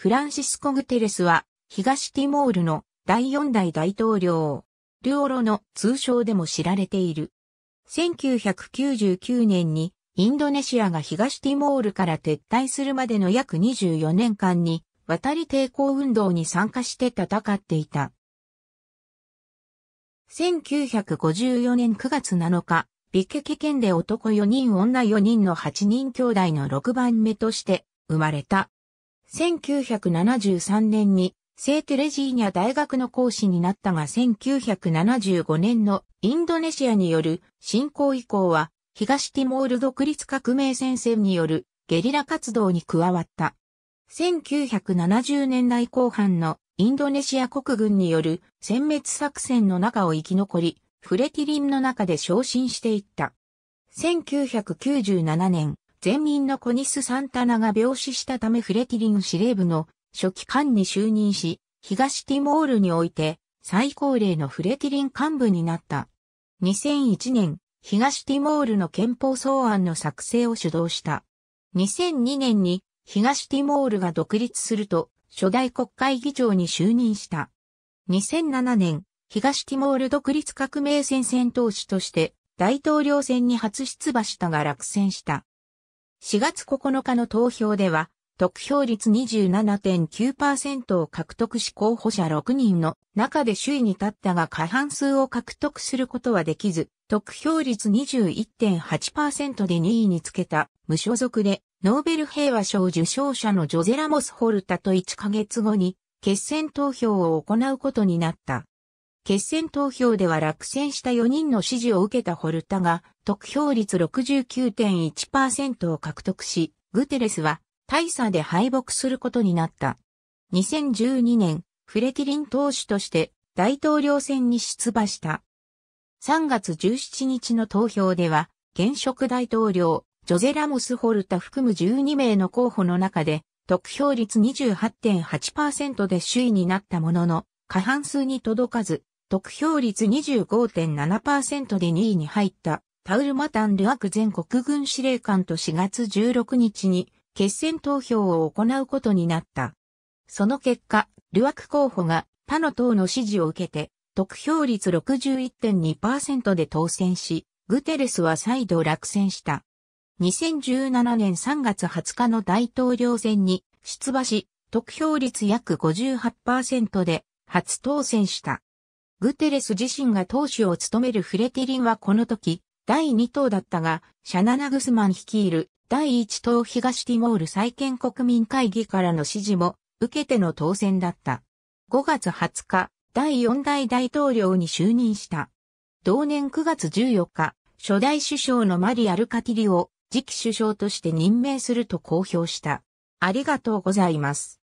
フランシスコ・グテレスは、東ティモールの第四代大統領、ルオロの通称でも知られている。1999年に、インドネシアが東ティモールから撤退するまでの約24年間に、渡り抵抗運動に参加して戦っていた。1954年9月7日、ビケケ県で男4人女4人の8人兄弟の6番目として生まれた。1973年に聖テレジーニャ大学の講師になったが1975年のインドネシアによる侵攻以降は東ティモール独立革命戦線によるゲリラ活動に加わった。1970年代後半のインドネシア国軍による殲滅作戦の中を生き残り、フレティリンの中で昇進していった。1997年、前民のコニス・サンタナが病死したためフレティリン司令部の初期官に就任し、東ティモールにおいて最高齢のフレティリン幹部になった。2001年、東ティモールの憲法草案の作成を主導した。2002年に東ティモールが独立すると初代国会議長に就任した。2007年、東ティモール独立革命戦戦闘士として大統領選に初出馬したが落選した。4月9日の投票では、得票率27.9%を獲得し候補者6人の中で首位に立ったが過半数を獲得することはできず、得票率21.8%で2位につけた無所属でノーベル平和賞受賞者のジョゼラモス・ホルタと1ヶ月後に決選投票を行うことになった。決選投票では落選した4人の支持を受けたホルタが、得票率69.1%を獲得し、グテレスは大差で敗北することになった。2012年、フレキリン党首として大統領選に出馬した。3月17日の投票では、現職大統領、ジョゼラモス・ホルタ含む12名の候補の中で、得票率28.8%で首位になったものの、過半数に届かず、得票率25.7%で2位に入ったタウルマタン・ルアク全国軍司令官と4月16日に決選投票を行うことになった。その結果、ルアク候補が他の党の支持を受けて、得票率61.2%で当選し、グテレスは再度落選した。2017年3月20日の大統領選に出馬し、得票率約58%で初当選した。グテレス自身が党首を務めるフレティリンはこの時、第2党だったが、シャナナグスマン率いる第1党東ティモール再建国民会議からの支持も受けての当選だった。5月20日、第4代大統領に就任した。同年9月14日、初代首相のマリ・アルカティリを次期首相として任命すると公表した。ありがとうございます。